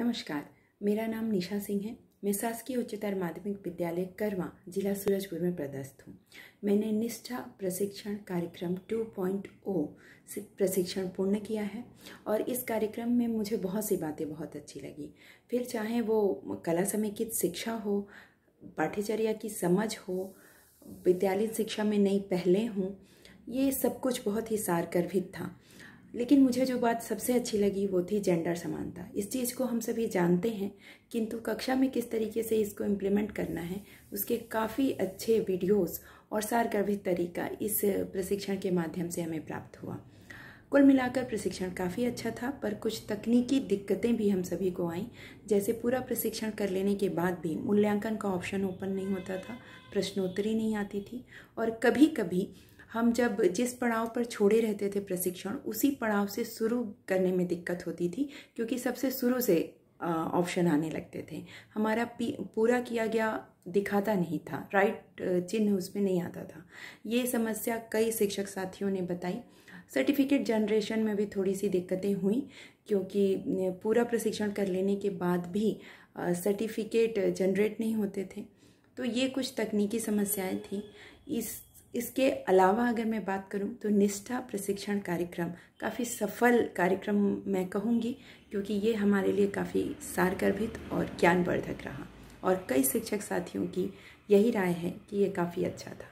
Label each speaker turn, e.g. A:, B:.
A: नमस्कार मेरा नाम निशा सिंह है मैं शासकीय उच्चतर माध्यमिक विद्यालय करवा जिला सूरजपुर में पदस्थ हूँ मैंने निष्ठा प्रशिक्षण कार्यक्रम 2.0 से प्रशिक्षण पूर्ण किया है और इस कार्यक्रम में मुझे बहुत सी बातें बहुत अच्छी लगी फिर चाहे वो कला समेकित शिक्षा हो पाठ्यचर्या की समझ हो विद्यालय शिक्षा में नई पहले हूँ ये सब कुछ बहुत ही सारगर्भित था लेकिन मुझे जो बात सबसे अच्छी लगी वो थी जेंडर समानता इस चीज़ को हम सभी जानते हैं किंतु कक्षा में किस तरीके से इसको इम्प्लीमेंट करना है उसके काफ़ी अच्छे वीडियोस और सारगर्भित तरीका इस प्रशिक्षण के माध्यम से हमें प्राप्त हुआ कुल मिलाकर प्रशिक्षण काफ़ी अच्छा था पर कुछ तकनीकी दिक्कतें भी हम सभी को आईं जैसे पूरा प्रशिक्षण कर लेने के बाद भी मूल्यांकन का ऑप्शन ओपन नहीं होता था प्रश्नोत्तरी नहीं आती थी और कभी कभी हम जब जिस पड़ाव पर छोड़े रहते थे प्रशिक्षण उसी पड़ाव से शुरू करने में दिक्कत होती थी क्योंकि सबसे शुरू से ऑप्शन आने लगते थे हमारा पूरा किया गया दिखाता नहीं था राइट चिन्ह उसमें नहीं आता था ये समस्या कई शिक्षक साथियों ने बताई सर्टिफिकेट जनरेशन में भी थोड़ी सी दिक्कतें हुई क्योंकि पूरा प्रशिक्षण कर लेने के बाद भी सर्टिफिकेट जनरेट नहीं होते थे तो ये कुछ तकनीकी समस्याएं थी इस इसके अलावा अगर मैं बात करूं तो निष्ठा प्रशिक्षण कार्यक्रम काफ़ी सफल कार्यक्रम मैं कहूंगी क्योंकि ये हमारे लिए काफ़ी सारगर्भित और ज्ञानवर्धक रहा और कई शिक्षक साथियों की यही राय है कि ये काफ़ी अच्छा था